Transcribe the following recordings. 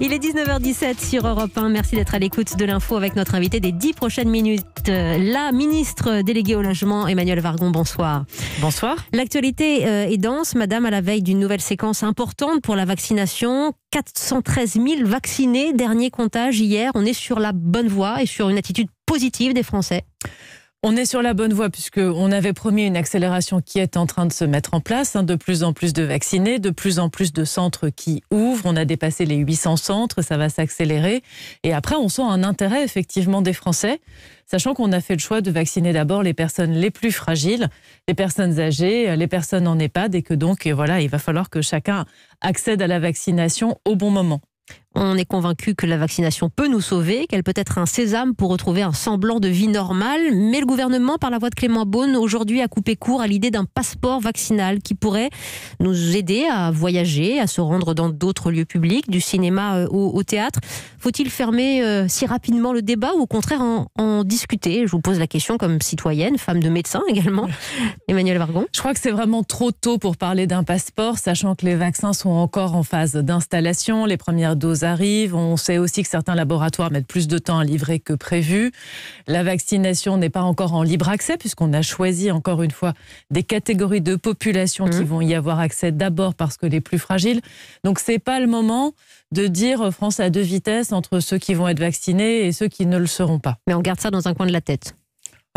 Il est 19h17 sur Europe 1. Merci d'être à l'écoute de l'info avec notre invité des 10 prochaines minutes, euh, la ministre déléguée au logement, Emmanuel Vargon. Bonsoir. Bonsoir. L'actualité euh, est dense, madame, à la veille d'une nouvelle séquence importante pour la vaccination. 413 000 vaccinés, dernier comptage hier. On est sur la bonne voie et sur une attitude positive des Français. On est sur la bonne voie puisque on avait promis une accélération qui est en train de se mettre en place. Hein, de plus en plus de vaccinés, de plus en plus de centres qui ouvrent. On a dépassé les 800 centres, ça va s'accélérer. Et après, on sent un intérêt effectivement des Français, sachant qu'on a fait le choix de vacciner d'abord les personnes les plus fragiles, les personnes âgées, euh, les personnes en EHPAD, et que donc, voilà, il va falloir que chacun accède à la vaccination au bon moment. On est convaincu que la vaccination peut nous sauver, qu'elle peut être un sésame pour retrouver un semblant de vie normale, mais le gouvernement, par la voix de Clément Beaune, aujourd'hui a coupé court à l'idée d'un passeport vaccinal qui pourrait nous aider à voyager, à se rendre dans d'autres lieux publics, du cinéma euh, au, au théâtre. Faut-il fermer euh, si rapidement le débat ou au contraire en, en discuter Je vous pose la question comme citoyenne, femme de médecin également. Emmanuel Vargon Je crois que c'est vraiment trop tôt pour parler d'un passeport, sachant que les vaccins sont encore en phase d'installation, les premières doses arrive. On sait aussi que certains laboratoires mettent plus de temps à livrer que prévu. La vaccination n'est pas encore en libre accès puisqu'on a choisi encore une fois des catégories de population qui mmh. vont y avoir accès d'abord parce que les plus fragiles. Donc c'est pas le moment de dire France à deux vitesses entre ceux qui vont être vaccinés et ceux qui ne le seront pas. Mais on garde ça dans un coin de la tête.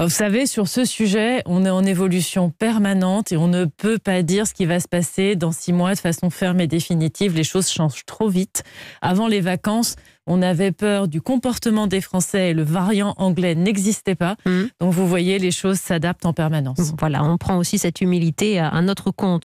Vous savez, sur ce sujet, on est en évolution permanente et on ne peut pas dire ce qui va se passer dans six mois de façon ferme et définitive. Les choses changent trop vite. Avant les vacances, on avait peur du comportement des Français et le variant anglais n'existait pas. Mmh. Donc vous voyez, les choses s'adaptent en permanence. Voilà, on prend aussi cette humilité à notre compte.